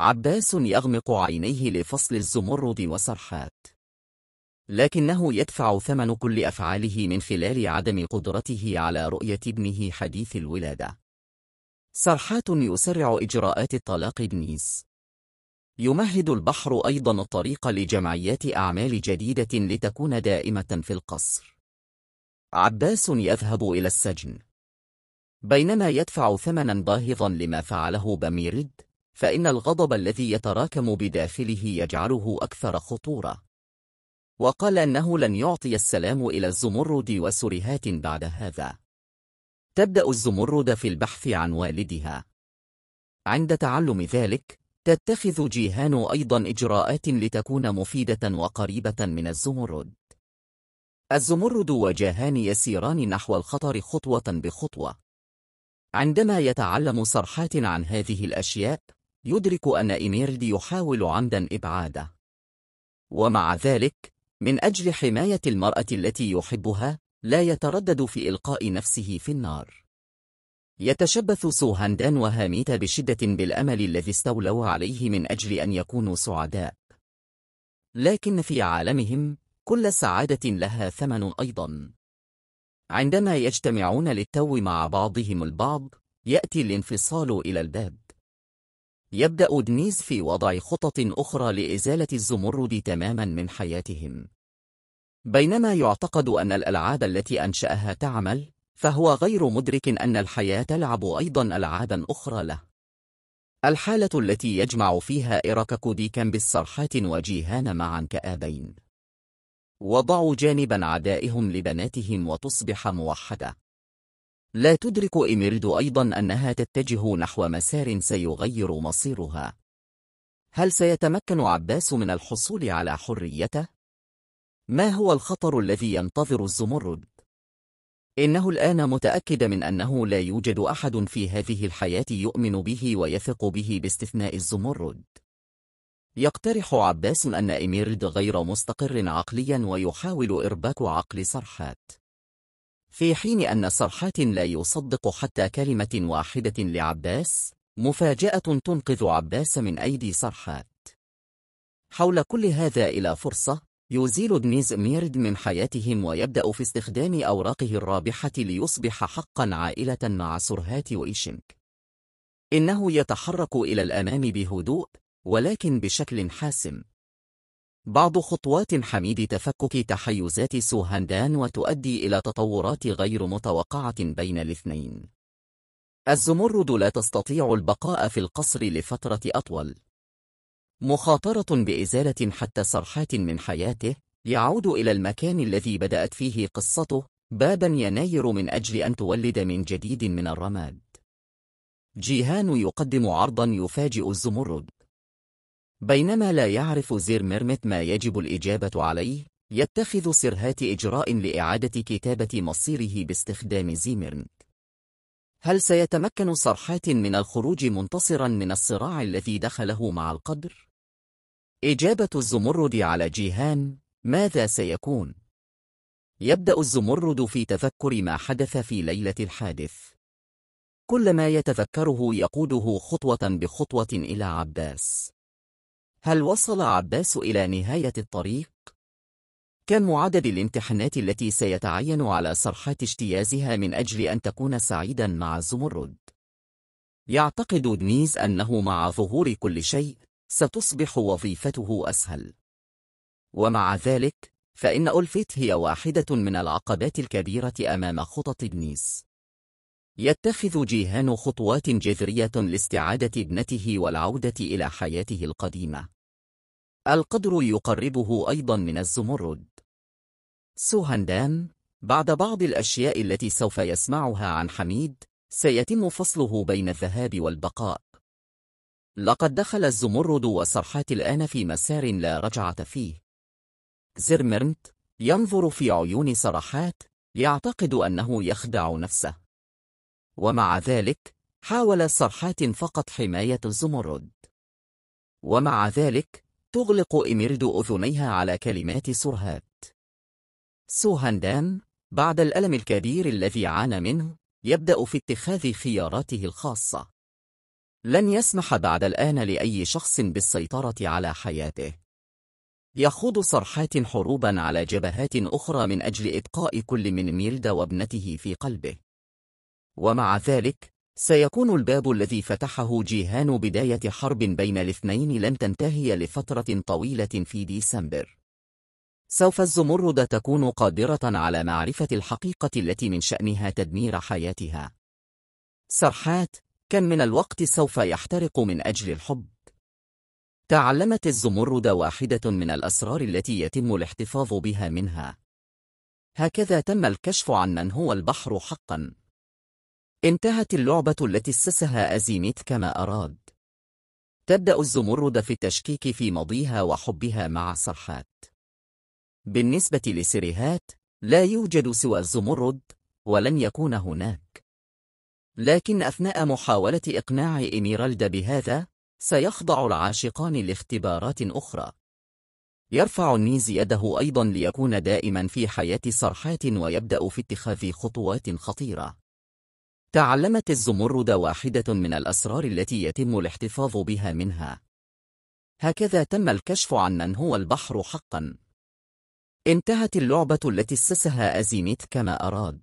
عباس يغمق عينيه لفصل الزمرد وسرحات لكنه يدفع ثمن كل أفعاله من خلال عدم قدرته على رؤية ابنه حديث الولادة سرحات يسرع إجراءات الطلاق ابنيس يمهد البحر أيضا الطريق لجمعيات أعمال جديدة لتكون دائمة في القصر عباس يذهب إلى السجن بينما يدفع ثمنا باهظا لما فعله بميرد فإن الغضب الذي يتراكم بداخله يجعله أكثر خطورة وقال أنه لن يعطي السلام إلى الزمرد وسرهات بعد هذا تبدأ الزمرد في البحث عن والدها عند تعلم ذلك تتخذ جيهان أيضا إجراءات لتكون مفيدة وقريبة من الزمرد الزمرد وجاهان يسيران نحو الخطر خطوة بخطوة عندما يتعلم سرحات عن هذه الأشياء يدرك أن إيميرد يحاول عمدا إبعاده ومع ذلك من أجل حماية المرأة التي يحبها لا يتردد في إلقاء نفسه في النار يتشبث سوهاندان وهاميتا بشدة بالأمل الذي استولوا عليه من أجل أن يكونوا سعداء لكن في عالمهم كل سعادة لها ثمن أيضا عندما يجتمعون للتو مع بعضهم البعض يأتي الانفصال إلى الباب يبدأ دنيز في وضع خطط أخرى لإزالة الزمرد تماما من حياتهم بينما يعتقد أن الألعاب التي أنشأها تعمل فهو غير مدرك أن الحياة تلعب أيضا ألعابا أخرى له الحالة التي يجمع فيها إيراك كوديكاً بالصرحات وجيهان معا كآبين وضعوا جانبا عدائهم لبناتهم وتصبح موحدة لا تدرك إيميرد أيضا أنها تتجه نحو مسار سيغير مصيرها. هل سيتمكن عباس من الحصول على حريته؟ ما هو الخطر الذي ينتظر الزمرد؟ إنه الآن متأكد من أنه لا يوجد أحد في هذه الحياة يؤمن به ويثق به باستثناء الزمرد. يقترح عباس أن إميرد غير مستقر عقليا ويحاول إرباك عقل سرحات. في حين أن صرحات لا يصدق حتى كلمة واحدة لعباس مفاجأة تنقذ عباس من أيدي صرحات حول كل هذا إلى فرصة يزيل دنيز ميرد من حياتهم ويبدأ في استخدام أوراقه الرابحة ليصبح حقا عائلة مع سرهات وإيشنك إنه يتحرك إلى الأمام بهدوء ولكن بشكل حاسم بعض خطوات حميد تفكك تحيزات سوهندان وتؤدي إلى تطورات غير متوقعة بين الاثنين الزمرد لا تستطيع البقاء في القصر لفترة أطول مخاطرة بإزالة حتى صرحات من حياته يعود إلى المكان الذي بدأت فيه قصته بابا يناير من أجل أن تولد من جديد من الرماد جيهان يقدم عرضا يفاجئ الزمرد بينما لا يعرف زير ميرمت ما يجب الإجابة عليه يتخذ سرهات إجراء لإعادة كتابة مصيره باستخدام زيميرنت. هل سيتمكن صرحات من الخروج منتصرا من الصراع الذي دخله مع القدر؟ إجابة الزمرد على جيهان ماذا سيكون؟ يبدأ الزمرد في تذكر ما حدث في ليلة الحادث كل ما يتذكره يقوده خطوة بخطوة إلى عباس هل وصل عباس إلى نهاية الطريق؟ كم عدد الامتحانات التي سيتعين على صرحات اجتيازها من أجل أن تكون سعيدا مع الزمرد؟ يعتقد دنيز أنه مع ظهور كل شيء ستصبح وظيفته أسهل ومع ذلك فإن ألفت هي واحدة من العقبات الكبيرة أمام خطط دنيز يتخذ جيهان خطوات جذرية لاستعادة ابنته والعودة إلى حياته القديمة القدر يقربه أيضا من الزمرد سوهندان بعد بعض الأشياء التي سوف يسمعها عن حميد سيتم فصله بين الذهاب والبقاء لقد دخل الزمرد وسرحات الآن في مسار لا رجعة فيه زرمرنت ينظر في عيون سرحات يعتقد أنه يخدع نفسه ومع ذلك حاول سرحات فقط حماية الزمرد ومع ذلك تغلق إميرد أذنيها على كلمات سرهات سوهندان بعد الألم الكبير الذي عانى منه يبدأ في اتخاذ خياراته الخاصة لن يسمح بعد الآن لأي شخص بالسيطرة على حياته يخوض صرحات حروبا على جبهات أخرى من أجل إبقاء كل من ميلدا وابنته في قلبه ومع ذلك سيكون الباب الذي فتحه جيهان بداية حرب بين الاثنين لن تنتهي لفترة طويلة في ديسمبر سوف الزمرد تكون قادرة على معرفة الحقيقة التي من شأنها تدمير حياتها سرحات كم من الوقت سوف يحترق من أجل الحب تعلمت الزمرد واحدة من الأسرار التي يتم الاحتفاظ بها منها هكذا تم الكشف عن من هو البحر حقاً انتهت اللعبة التي اسسها أزينيت كما أراد تبدأ الزمرد في التشكيك في ماضيها وحبها مع سرحات بالنسبة لسيريهات لا يوجد سوى الزمرد ولن يكون هناك لكن أثناء محاولة إقناع إميرالدا بهذا سيخضع العاشقان لاختبارات أخرى يرفع النيز يده أيضا ليكون دائما في حياة سرحات ويبدأ في اتخاذ خطوات خطيرة تعلمت الزمرد واحدة من الأسرار التي يتم الاحتفاظ بها منها هكذا تم الكشف عن من هو البحر حقا انتهت اللعبة التي اسسها أزيميت كما أراد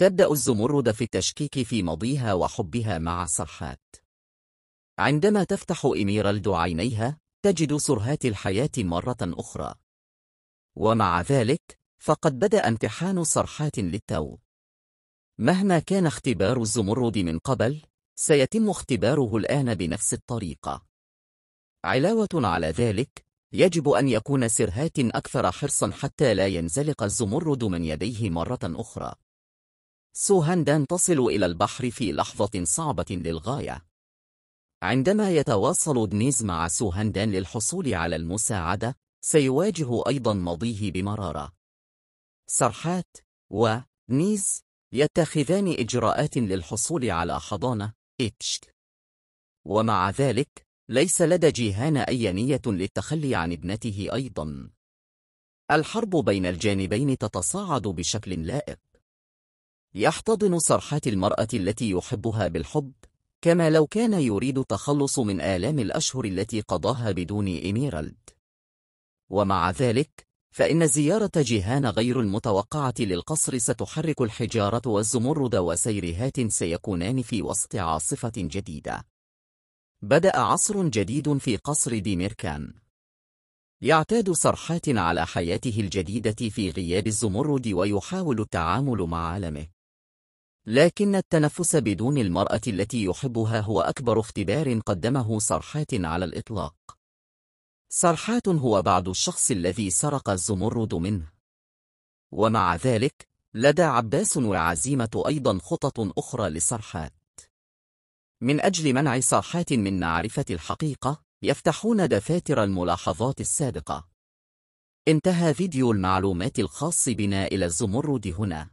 تبدأ الزمرد في التشكيك في ماضيها وحبها مع سرحات عندما تفتح إميرالد عينيها تجد سرهات الحياة مرة أخرى ومع ذلك فقد بدأ امتحان سرحات للتو مهما كان اختبار الزمرد من قبل سيتم اختباره الآن بنفس الطريقة علاوة على ذلك يجب أن يكون سرهات أكثر حرصا حتى لا ينزلق الزمرد من يديه مرة أخرى سوهاندان تصل إلى البحر في لحظة صعبة للغاية عندما يتواصل دنيز مع سوهاندان للحصول على المساعدة سيواجه أيضا ماضيه بمرارة سرحات ونيز يتخذان إجراءات للحصول على حضانة إتش ومع ذلك ليس لدى جيهان أي نية للتخلي عن ابنته أيضا الحرب بين الجانبين تتصاعد بشكل لائق يحتضن صرحات المرأة التي يحبها بالحب كما لو كان يريد التخلص من آلام الأشهر التي قضاها بدون إميرالد ومع ذلك فإن زيارة جيهان غير المتوقعة للقصر ستحرك الحجارة والزمرد وسيرهات سيكونان في وسط عاصفة جديدة بدأ عصر جديد في قصر ديميركان يعتاد صرحات على حياته الجديدة في غياب الزمرد ويحاول التعامل مع عالمه لكن التنفس بدون المرأة التي يحبها هو أكبر اختبار قدمه صرحات على الإطلاق سرحات هو بعض الشخص الذي سرق الزمرد منه ومع ذلك لدى عباس وعزيمة أيضا خطط أخرى لسرحات من أجل منع سرحات من معرفة الحقيقة يفتحون دفاتر الملاحظات السابقة انتهى فيديو المعلومات الخاص بنا إلى الزمرد هنا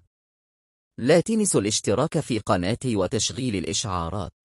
لا تنسوا الاشتراك في قناتي وتشغيل الإشعارات